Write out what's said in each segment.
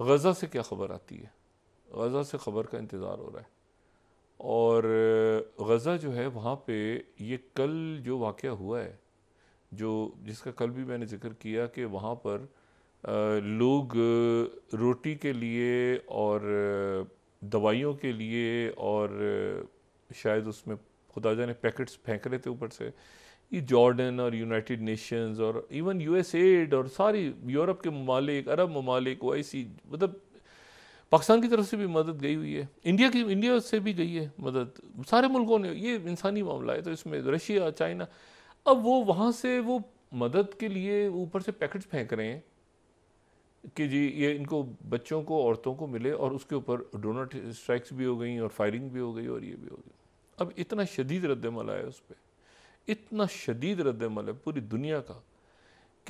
गज़ा से क्या ख़बर आती है गज़ा से ख़बर का इंतज़ार हो रहा है और गज़ा जो है वहाँ पे ये कल जो वाक़ हुआ है जो जिसका कल भी मैंने ज़िक्र किया कि वहाँ पर लोग रोटी के लिए और दवाइयों के लिए और शायद उसमें खुदा ने पैकेट्स फेंक रहे थे ऊपर से ये जॉर्डन और यूनाइटेड नेशंस और इवन यू एस एड और सारी यूरोप के ममालिक अरब ममालिक ऐसी मतलब पाकिस्तान की तरफ से भी मदद गई हुई है इंडिया की इंडिया से भी गई है मदद सारे मुल्कों ने ये इंसानी मामला है तो इसमें रशिया चाइना अब वो वहाँ से वो मदद के लिए ऊपर से पैकेट फेंक रहे हैं कि जी ये इनको बच्चों को औरतों को मिले और उसके ऊपर डोनट स्ट्राइक्स भी हो गई और फायरिंग भी हो गई और ये भी हो गई अब इतना शदीद रद्दमल आया उस पर इतना शदीद रद्दमल है पूरी दुनिया का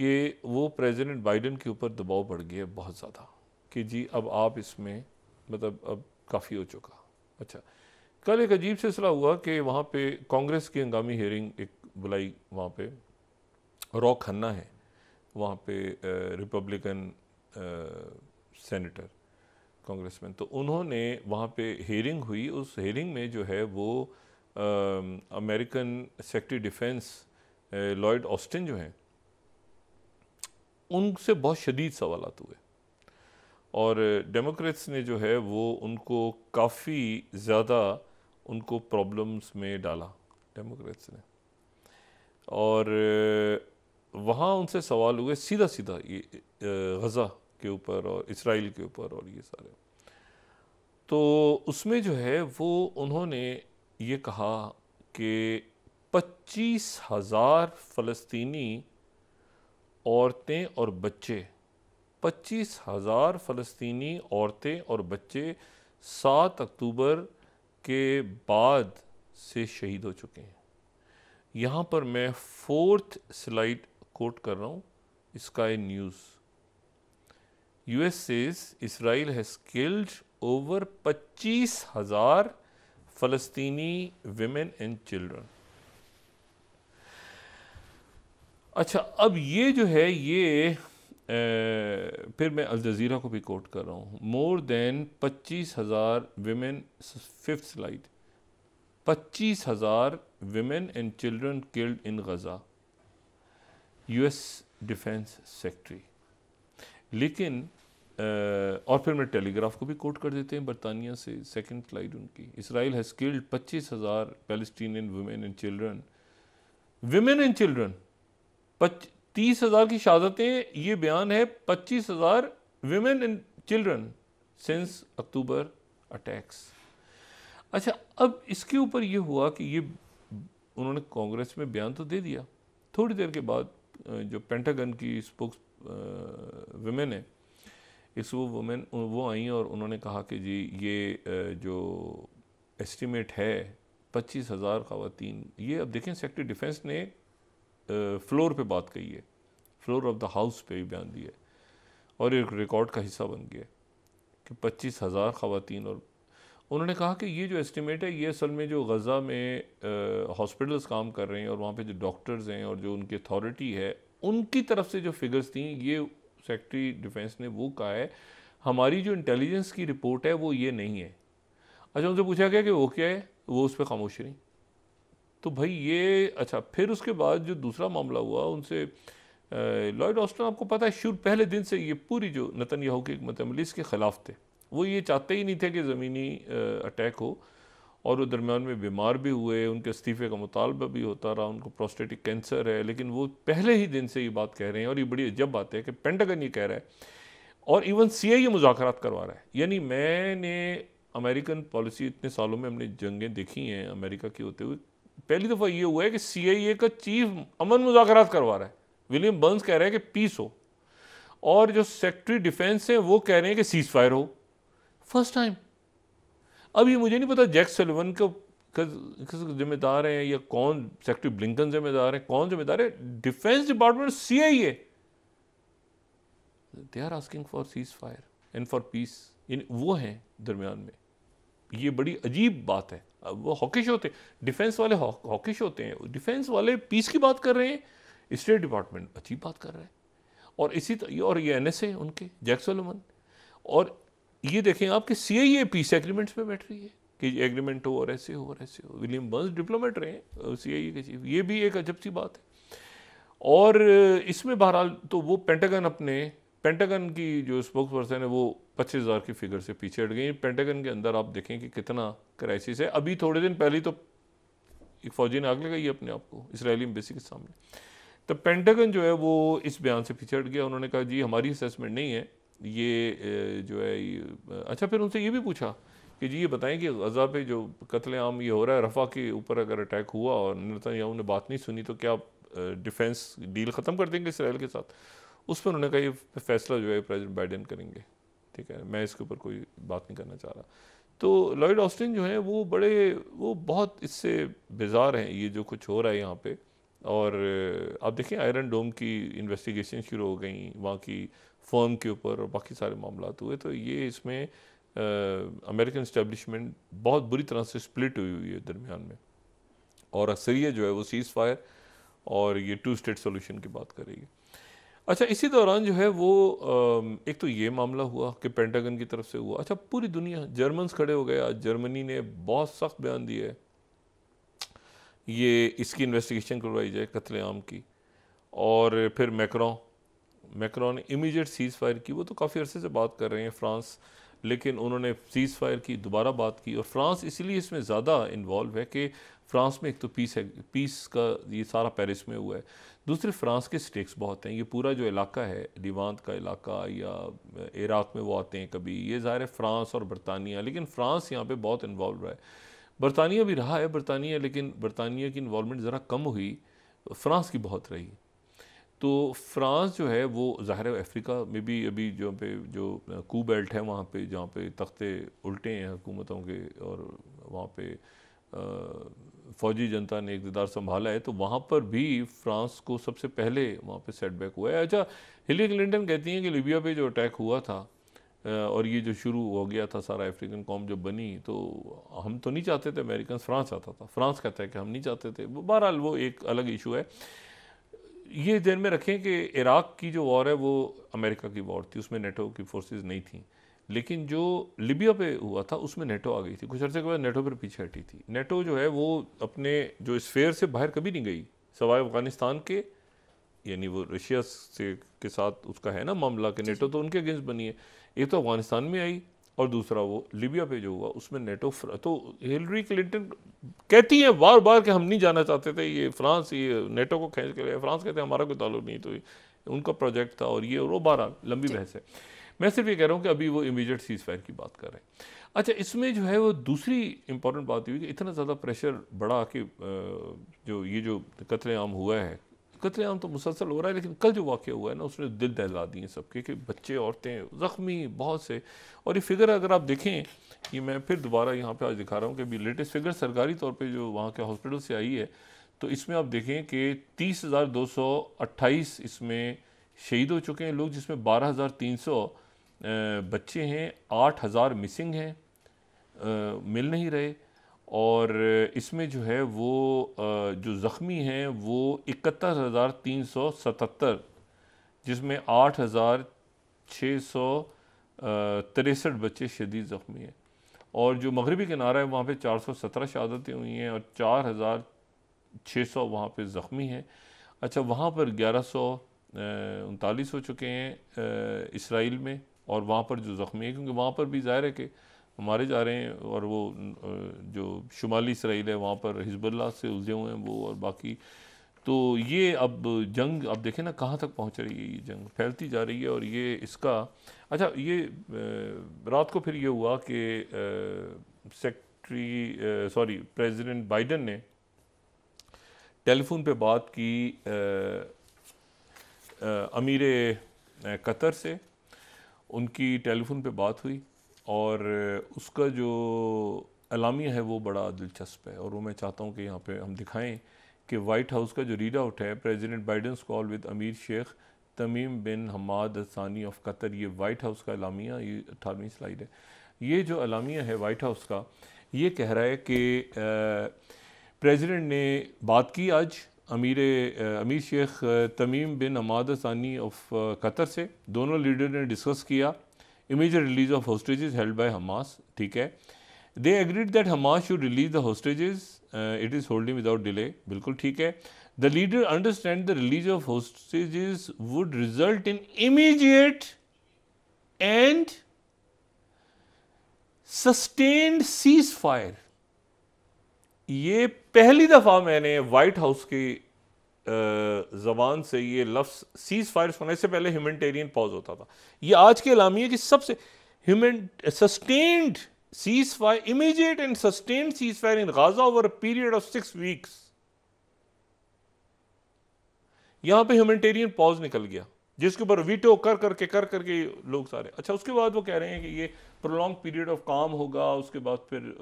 कि वो प्रेसिडेंट बाइडन के ऊपर दबाव बढ़ गया है बहुत ज़्यादा कि जी अब आप इसमें मतलब अब काफ़ी हो चुका अच्छा कल एक अजीब सिलसिला हुआ कि वहाँ पे कांग्रेस की हंगामी हेरिंग एक बुलाई वहाँ पे रॉ खन्ना है वहाँ पे रिपब्लिकन सेनेटर कांग्रेसमैन तो उन्होंने वहाँ पे हियरिंग हुई उस हेरिंग में जो है वो American secretary defence Lloyd Austin जो हैं उनसे बहुत शदीद सवाल हुए और डेमोक्रेट्स ने जो है वो उनको काफ़ी ज़्यादा उनको प्रॉब्लम्स में डाला डेमोक्रेट्स ने और uh, वहाँ उनसे सवाल हुए सीधा सीधा ये गज़ा uh, के ऊपर और इसराइल के ऊपर और ये सारे तो उसमें जो है वो उन्होंने ये कहा कि पच्चीस हज़ार फ़लस्तनी औरतें और बच्चे पच्चीस हज़ार फ़लस्तनी औरतें और बच्चे सात अक्टूबर के बाद से शहीद हो चुके हैं यहाँ पर मैं फोर्थ स्लाइड कोट कर रहा हूँ Sky News U S as Israel has killed over पच्चीस हज़ार फ़लस्तनी विमेन एंड चिल्ड्रन अच्छा अब ये जो है ये ए, फिर मैं अलजीरा को भी कोट कर रहा हूँ मोर देन पच्चीस हज़ार विमेन फिफ्थ स्लाइड पच्चीस हज़ार women and children killed in Gaza US defence secretary लेकिन और फिर मैं टेलीग्राफ को भी कोट कर देते हैं बरतानिया से सेकंड स्लाइड उनकी इसराइल हैज़ किल्ड पच्चीस हज़ार Palestinian women and children women and children तीस हज़ार की शहादतें ये बयान है पच्चीस हज़ार women and children since October attacks अच्छा अब इसके ऊपर ये हुआ कि ये उन्होंने कांग्रेस में बयान तो दे दिया थोड़ी देर के बाद जो पेंटागन की स्पोक्स वुमेन है इस वो वुमेन वो आई और उन्होंने कहा कि जी ये जो एस्टिमेट है पच्चीस हज़ार खातन ये अब देखें सेक्टर डिफेंस ने फ्लोर पे बात कही है फ्लोर ऑफ द हाउस पे भी बयान दिया है और एक रिकॉर्ड का हिस्सा बन गया कि पच्चीस हज़ार खातन और उन्होंने कहा कि ये जो एस्टिमेट है ये असल में जो गज़ा में हॉस्पिटल्स काम कर रहे हैं और वहाँ पे जो डॉक्टर्स हैं और जो उनकी अथॉरिटी है उनकी तरफ से जो फिगर्स थी ये सेक्रेटरी डिफेंस ने वो कहा है हमारी जो इंटेलिजेंस की रिपोर्ट है वो ये नहीं है अच्छा उनसे पूछा गया कि वो क्या है वो उस पर खामोशी नहीं तो भाई ये अच्छा फिर उसके बाद जो दूसरा मामला हुआ उनसे लॉयड ऑस्टन आपको पता है शुरू पहले दिन से ये पूरी जो नतन याहू की हमत मतलब, अमली इसके ख़िलाफ़ थे वो ये चाहते ही नहीं थे कि ज़मीनी अटैक हो और वो दरमियान में बीमार भी हुए उनके इस्तीफ़े का मुतालबा भी होता रहा उनको प्रोस्टेटिक कैंसर है लेकिन वो पहले ही दिन से ये बात कह रहे हैं और ये बड़ी अजब बात है कि पेंटागन ये कह रहा है और इवन सी आई ये मुजात करवा रहा है यानी मैंने अमेरिकन पॉलिसी इतने सालों में हमने जंगें देखी हैं अमेरिका की होते हुए पहली दफ़ा ये हुआ है कि सी आई ए का चीफ अमन मुजाकर करवा रहा है विलियम बर्न्स कह रहे हैं कि पीस हो और जो सेक्रेटरी डिफेंस है वो कह रहे हैं कि सीज़ फायर हो फर्स्ट टाइम अब ये मुझे नहीं पता जैक को का जिम्मेदार हैं या कौन सेक्रेटरी ब्लिंकन जिम्मेदार हैं कौन जिम्मेदार है defence department C I A they are asking for ceasefire and for peace in वो हैं दरमियान में ये बड़ी अजीब बात है अब वो हॉकिश होते हैं डिफेंस वाले हॉकिश होते हैं डिफेंस वाले पीस की बात कर रहे हैं स्टेट डिपार्टमेंट अजीब बात कर रहे हैं और इसी तरह और ये एन एस ए उनके जैक सोलोमन और ये देखें आप कि सी आई ए पीस एग्रीमेंट्स पे बैठ रही है कि एग्रीमेंट हो और ऐसे हो और ऐसे हो विलियम बंस डिप्लोमेट रहे हैं सी आई ए के चीफ ये भी एक अजब सी बात है और इसमें बहरहाल तो वो पेंटागन अपने पेंटागन की जो स्पोक्स पर्सन है वो पच्चीस हज़ार की फिगर से पीछे हट गई पेंटागन के अंदर आप देखें कि कितना क्राइसिस है अभी थोड़े दिन पहले तो एक फ़ौजी ने आग लगाई अपने आप को इसराइली एम्बेसी के सामने तो पेंटागन जो है वो इस बयान से पीछे हट गया उन्होंने कहा जी हमारी असेसमेंट नहीं है ये जो है अच्छा फिर उनसे ये भी पूछा कि जी ये बताएं कि गज़ा पे जो कत्ल आम ये हो रहा है रफ़ा के ऊपर अगर अटैक हुआ और नतनयाहू ने बात नहीं सुनी तो क्या डिफेंस डील ख़त्म कर देंगे इसराइल के साथ उस पर उन्होंने कहा ये फैसला जो है प्रेजिडेंट बाइडन करेंगे ठीक है मैं इसके ऊपर कोई बात नहीं करना चाह रहा तो लॉयड ऑस्टिन जो हैं वो बड़े वो बहुत इससे बेजार हैं ये जो कुछ हो रहा है यहाँ पर और आप देखें आयरन डोम की इन्वेस्टिगेशन शुरू हो गई वहाँ की फर्म के ऊपर और बाकी सारे मामला हुए तो ये इसमें अमेरिकन इस्टेबलिशमेंट बहुत बुरी तरह से स्प्लिट हुई हुई है दरमियान में और अक्सरियत जो है वो सीज़ फायर और ये टू स्टेट सोल्यूशन की बात करेगी अच्छा इसी दौरान जो है वो एक तो ये मामला हुआ कि पेंटागन की तरफ से हुआ अच्छा पूरी दुनिया जर्मन्स खड़े हो गए आज जर्मनी ने बहुत सख्त बयान दिया है ये इसकी इन्वेस्टिगेशन करवाई जाए कत्लेआम की और फिर मैक्रॉ मैक्रॉन ने इमीजिएट सीज़ फायर की वो तो काफ़ी अरसे से बात कर रहे हैं फ्रांस लेकिन उन्होंने सीज़ फायर की दोबारा बात की और फ्रांस इसलिए इसमें ज़्यादा इन्वॉल्व है कि फ्रांस में एक तो पीस है पीस का ये सारा पेरिस में हुआ है दूसरे फ्रांस के स्टेक्स बहुत हैं ये पूरा जो इलाका है डिवांत का इलाका या इराक में वो आते हैं कभी ये ज़ाहिर है फ्रांस और बरतानिया लेकिन फ्रांस यहाँ पर बहुत इन्वॉल्व है बरतानिया भी रहा है बरतानिया लेकिन बरतानिया की इन्वॉलमेंट ज़रा कम हुई फ्रांस की बहुत रही तो फ्रांस जो है वो ज़ाहिर अफ्रीका में भी अभी जो पे जो कू बेल्ट है वहाँ पे जहाँ पे तख्ते उल्टे हैं हुकूमतों के और वहाँ पे फ़ौजी जनता ने इकतदार संभाला है तो वहाँ पर भी फ्रांस को सबसे पहले वहाँ पे सेटबैक हुआ है अच्छा हिली क्लिंटन कहती हैं कि लीबिया पे जो अटैक हुआ था और ये जो शुरू हो गया था सारा अफ्रीकन कॉम जब बनी तो हम तो नहीं चाहते थे अमेरिकन फ्रांस चाहता था फ्रांस कहता है कि हम नहीं चाहते थे बहरहाल वो एक अलग इशू है ये जहन में रखें कि इराक़ की जो वॉर है वो अमेरिका की वॉर थी उसमें नेटो की फोर्सेस नहीं थी लेकिन जो लिबिया पे हुआ था उसमें नेटो आ गई थी कुछ अर्से के बाद नेटो पर पीछे हटी थी नेटो जो है वो अपने जो स्फेयर से बाहर कभी नहीं गई सवाए अफगानिस्तान के यानी वो रशिया से के साथ उसका है ना मामला कि नेटो तो उनके अगेंस्ट बनी है एक तो अफगानिस्तान में आई और दूसरा वो लीबिया पे जो हुआ उसमें नेटो तो हिलरी क्लिंटन कहती है बार बार कि हम नहीं जाना चाहते थे ये फ्रांस ये नेटो को खींच के लिए फ्रांस कहते हैं हमारा कोई ताल्लुक नहीं तो उनका प्रोजेक्ट था और ये और वो बारह लंबी बहस है मैं सिर्फ ये कह रहा हूँ कि अभी वो इमीजिएट सीज फायर की बात कर रहे हैं अच्छा इसमें जो है वो दूसरी इंपॉर्टेंट बात हुई कि इतना ज़्यादा प्रेशर बढ़ा कि जो ये जो कत्लेआम हुआ है कतलेआम तो मुसलसल हो रहा है लेकिन कल जो वाक़ हुआ है ना उसने दिल दहला दिए सबके कि बच्चे औरतें ज़ख्मी बहुत से और ये फिगर अगर आप देखें कि मैं फिर दोबारा यहाँ पे आज दिखा रहा हूँ कि अभी लेटेस्ट फिगर सरकारी तौर पे जो वहाँ के हॉस्पिटल से आई है तो इसमें आप देखें कि तीस हज़ार दो सौ अट्ठाईस इसमें शहीद हो चुके हैं लोग जिसमें बारह हज़ार तीन सौ बच्चे हैं आठ हज़ार मिसिंग हैं मिल नहीं रहे और इसमें जो है वो जो ज़ख्मी हैं वो इकहत्तर हज़ार तीन सौ सतहत्तर जिसमें आठ हज़ार छः सौ तिरसठ बच्चे शदीद ज़ख्मी हैं और जो मगरबी किनारा है वहाँ पे चार सौ सत्रह शहादतें हुई हैं और चार हज़ार छः सौ वहाँ पर ज़ख्मी हैं अच्छा वहाँ पर ग्यारह सौ उनतालीस हो चुके हैं इसराइल में और वहाँ पर जो ज़ख्मी है क्योंकि वहाँ पर भी ज़ाहिर है कि मारे जा रहे हैं और वो जो शुमाली इसराइल है वहाँ पर हिजबुल्ला से उलझे हुए हैं वो और बाकी तो ये अब जंग अब देखें ना कहाँ तक पहुँच रही है ये जंग फैलती जा रही है और ये इसका अच्छा ये रात को फिर ये हुआ कि सेक्रेटरी सॉरी प्रेसिडेंट बाइडन ने टेलीफोन पे बात की अमीर कतर से उनकी टेलीफोन पे बात हुई और उसका जो अलामिया है वो बड़ा दिलचस्प है और वो मैं चाहता हूँ कि यहाँ पे हम दिखाएं कि वाइट हाउस का जो रीड आउट है president Biden call with Amir Sheikh Tamim bin Hamad Thani of Qatar ये वाइट हाउस का अलामिया ये अठारहवीं स्लाइड है ये जो अलामिया है वाइट हाउस का ये कह रहा है कि प्रेसिडेंट ने बात की आज अमीर अमीर Sheikh Tamim bin Hamad Thani of Qatar से दोनों लीडर ने डिस्कस किया immediate release of hostages held by Hamas. ठीक है they agreed that Hamas should release the hostages uh, it is holding without delay. बिल्कुल ठीक है the leader understand the release of hostages would result in immediate and sustained ceasefire. ये पहली दफ़ा मैंने white House की ज़बान से ये लफ्स सीज़ फायर होने से पहले ह्यूमनिटेरियन पॉज होता था ये आज के अलामी की सबसे human sustained ceasefire immediate and sustained ceasefire in Gaza over a period of six weeks यहां पे ह्यूमनिटेरियन पॉज निकल गया जिसके ऊपर वीटो कर करके कर करके कर कर लोग सारे अच्छा उसके बाद वो कह रहे हैं कि ये प्रोलॉन्ग पीरियड ऑफ काम होगा उसके बाद फिर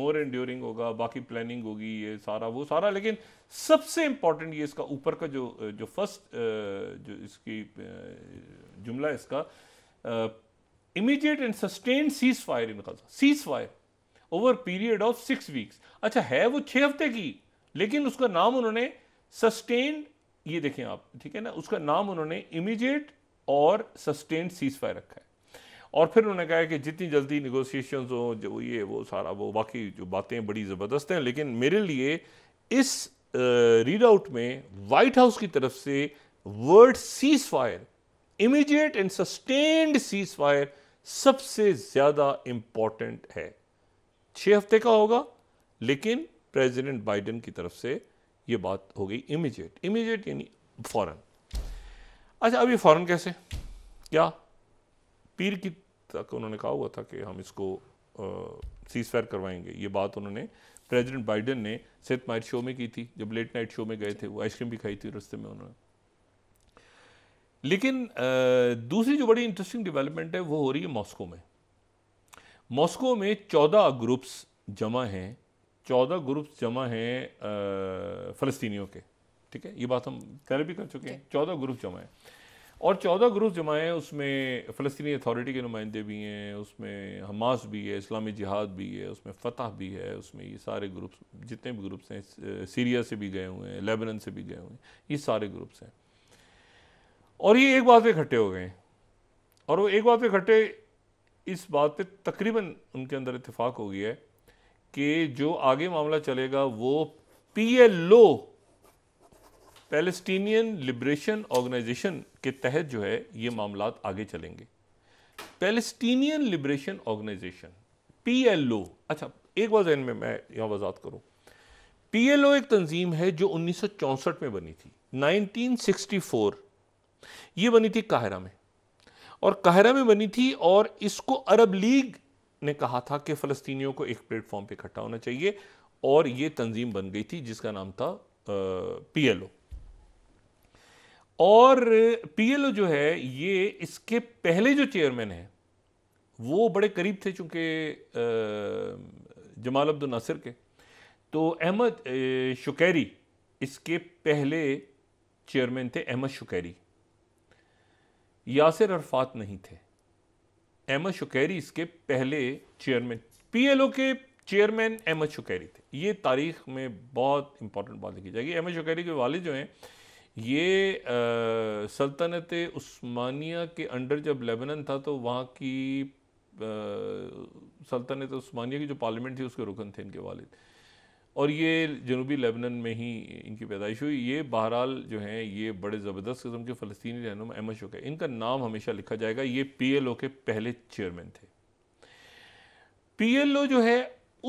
मोर एंड ड्यूरिंग होगा बाकी प्लानिंग होगी ये सारा वो सारा लेकिन सबसे इम्पॉर्टेंट ये इसका ऊपर का जो जो फर्स्ट जो इसकी जुमला इसका immediate and sustain ceasefire in Gaza ceasefire over period of six weeks अच्छा है वो छः हफ्ते की लेकिन उसका नाम उन्होंने सस्टेन ये देखें आप ठीक है ना उसका नाम उन्होंने इमीजिएट और सस्टेन सीज फायर रखा है और फिर उन्होंने कहा कि जितनी जल्दी निगोसिएशन हो जो ये वो सारा वो बाकी जो बातें बड़ी ज़बरदस्त हैं लेकिन मेरे लिए इस रीड आउट में वाइट हाउस की तरफ से word ceasefire immediate and sustained ceasefire सबसे ज़्यादा इंपॉर्टेंट है छह हफ्ते का होगा लेकिन प्रेसिडेंट बाइडेन की तरफ से ये बात हो गई इमीजिएट इमीजिएट यानी फ़ौरन अच्छा अभी फॉरन फ़ौरन कैसे क्या पीर की तक उन्होंने कहा हुआ था कि हम इसको सीज फायर करवाएंगे ये बात उन्होंने प्रेसिडेंट बाइडन ने सेत माइट शो में की थी जब लेट नाइट शो में गए थे वो आइसक्रीम भी खाई थी रस्ते में उन्होंने लेकिन आ, दूसरी जो बड़ी इंटरेस्टिंग डेवलपमेंट है वो हो रही है मॉस्को में मॉस्को में चौदह ग्रुप्स जमा हैं चौदह ग्रुप्स जमा हैं फ़लस्तीनियों के ठीक है ये बात हम पहले भी कर चुके हैं चौदह ग्रुप जमा हैं और चौदह ग्रुप जमा हैं उसमें फ़लस्तनी अथॉरिटी के नुमाइंदे भी हैं उसमें हमास भी है इस्लामी जिहाद भी है उसमें फ़तह भी है उसमें ये सारे ग्रुप्स जितने भी ग्रुप्स हैं सीरिया से भी गए हुए हैं लेबनन से भी गए हुए हैं ये सारे ग्रुप्स हैं और ये एक बात पे इकट्ठे हो गए हैं और वो एक बात पे इकट्ठे इस बात पे तकरीबन उनके अंदर इतफाक़ हो गया है कि जो आगे मामला चलेगा वो P L O Palestinian Liberation Organisation के तहत जो है ये मामला आगे चलेंगे Palestinian Liberation Organisation P L O अच्छा एक बार जहन में मैं यहाँ वजात करूँ पी एल ओ एक तंजीम है जो उन्नीस सौ चौंसठ में बनी थी नाइनटीन सिक्सटी फोर ये बनी थी काहरा में और काहरा में बनी थी और इसको अरब लीग ने कहा था कि फ़लस्तियों को एक प्लेटफॉर्म पर इकट्ठा होना चाहिए और ये तंजीम बन गई थी जिसका नाम था पी एल ओ और पी एल ओ जो है ये इसके पहले जो चेयरमैन हैं वो बड़े करीब थे चूँकि जमाल अब्दुल नासिर के तो अहमद शुकैरी इसके पहले चेयरमैन थे अहमद शुकैरी यासिर अरफात नहीं थे अहमद शुकैरी इसके पहले चेयरमैन पीएलओ के चेयरमैन अहमद शुकैरी थे ये तारीख में बहुत इंपॉर्टेंट बात लिखी जाएगी अहमद शुकैरी के वाले जो हैं ये आ, सल्तनत उस्मानिया के अंडर जब लेबनन था तो वहाँ की सल्तनत उस्मानिया की जो पार्लियामेंट थी उसके रुकन थे इनके वालिद और ये जनूबी लेबनन में ही इनकी पैदाइश हुई ये बहरहाल जो हैं ये बड़े ज़बरदस्त किस्म के फ़लस्तनी रहनुमा अहमद शुक है इनका नाम हमेशा लिखा जाएगा ये पी एल ओ के पहले चेयरमैन थे पी एल ओ जो है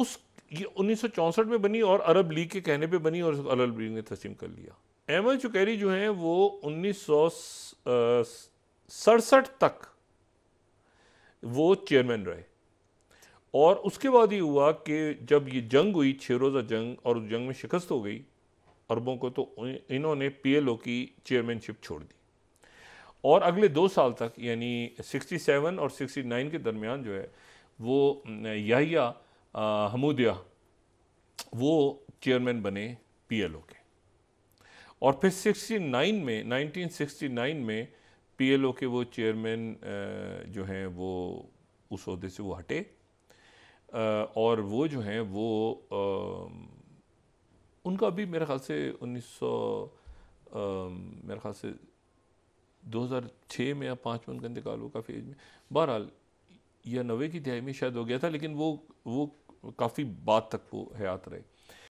उस ये उन्नीस सौ चौंसठ में बनी और अरब लीग के कहने पे बनी और अरब लीग ने तस्म कर लिया अहमद चुकैरी जो हैं वो उन्नीस सौ सड़सठ तक वो चेयरमैन रहे और उसके बाद ये हुआ कि जब ये जंग हुई छः रोज़ा जंग और उस जंग में शिकस्त हो गई अरबों को तो इन्होंने पीएलओ की चेयरमैनशिप छोड़ दी और अगले दो साल तक यानी 67 और 69 के दरमियान जो है वो याहिया हमूदिया वो चेयरमैन बने पीएलओ के और फिर 69 में 1969 में पीएलओ के वो चेयरमैन जो हैं वो उस अहदे से वो हटे और वो जो हैं वो उनका भी मेरे ख्याल से उन्नीस सौ मेरे ख्याल से 2006 में या पाँच में उनका इंतकाल हुआ काफ़ी एज में बहरहाल यह नवे की दिहाई में शायद हो गया था लेकिन वो वो काफ़ी बाद तक वो हयात रहे